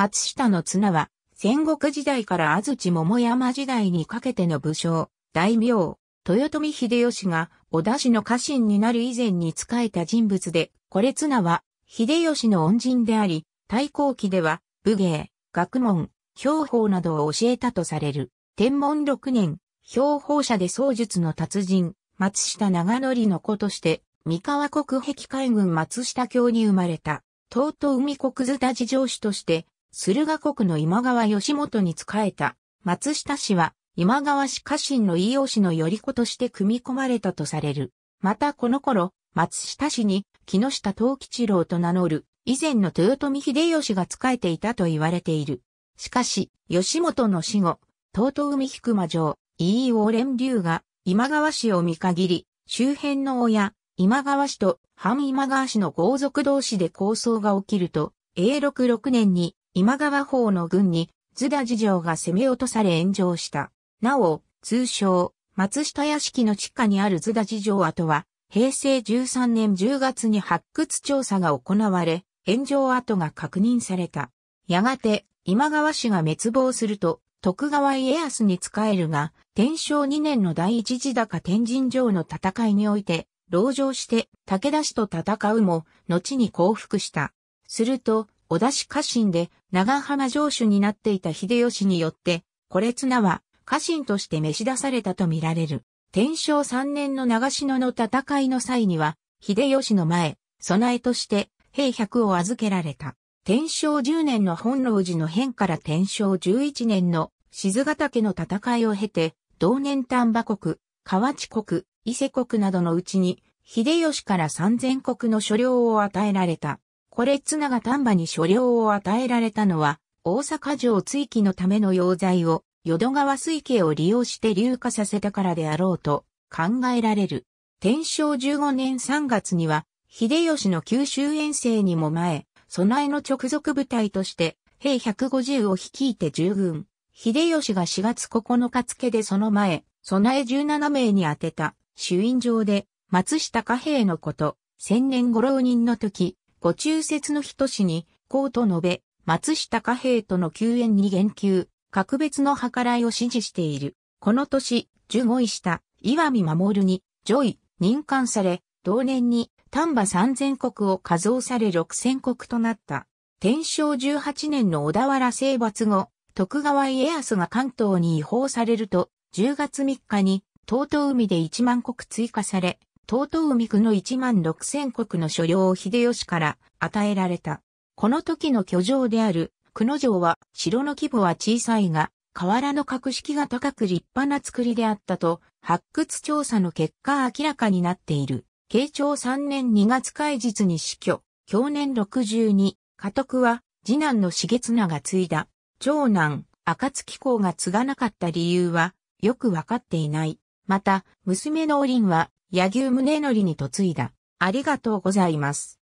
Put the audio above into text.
松下の綱は、戦国時代から安土桃山時代にかけての武将、大名、豊臣秀吉が織田氏の家臣になる以前に仕えた人物で、これ綱は、秀吉の恩人であり、太閤期では、武芸、学問、兵法などを教えたとされる。天文6年、兵法者で創術の達人、松下長則の子として、三河国壁海軍松下京に生まれた。東都海国津田事情主として、駿河国の今川義元に仕えた、松下氏は、今川氏家臣の飯尾氏の頼子として組み込まれたとされる。またこの頃、松下氏に木下藤吉郎と名乗る、以前の豊臣秀吉が仕えていたと言われている。しかし、吉本の死後、東海菊間城、飯尾連竜が今川氏を見限り、周辺の親、今川氏と反今川氏の豪族同士で抗争が起きると、永禄6年に今川方の軍に津田事城が攻め落とされ炎上した。なお、通称、松下屋敷の地下にある津田事城跡は、平成13年10月に発掘調査が行われ、炎上跡が確認された。やがて、今川氏が滅亡すると、徳川家康に仕えるが、天正2年の第一次高天神城の戦いにおいて、牢城して武田氏と戦うも、後に降伏した。すると、小田氏家臣で長浜城主になっていた秀吉によって、これ綱は家臣として召し出されたとみられる。天正3年の長篠の戦いの際には、秀吉の前、備えとして兵百を預けられた。天正10年の本能寺の変から天正11年の静ヶ岳の戦いを経て、同年丹波国、河内国、伊勢国などのうちに、秀吉から三千国の所領を与えられた。これ綱が丹波に所領を与えられたのは、大阪城追記のための要材を、淀川水系を利用して流化させたからであろうと考えられる。天正15年3月には、秀吉の九州遠征にも前、備えの直属部隊として、兵150を率いて従軍。秀吉が4月9日付でその前、備え17名に当てた、主因場で、松下下兵のこと、千年五浪人の時、ご中説の人氏に、こうと述べ、松下貨平との救援に言及、格別の計らいを指示している。この年、15位した岩見守に、上位、任官され、同年に丹波三千国を加増され六千国となった。天正18年の小田原征伐後、徳川家康が関東に違法されると、10月3日に、東東海で1万国追加され、東海区の1万6千国の所領を秀吉から与えられた。この時の居城である、久野城は城の規模は小さいが、河原の格式が高く立派な造りであったと、発掘調査の結果明らかになっている。慶長3年2月開日に死去、去年62、家督は次男の茂綱が継いだ。長男、赤月公が継がなかった理由は、よくわかっていない。また、娘のおりんは、柳生宗則に嫁いだ。ありがとうございます。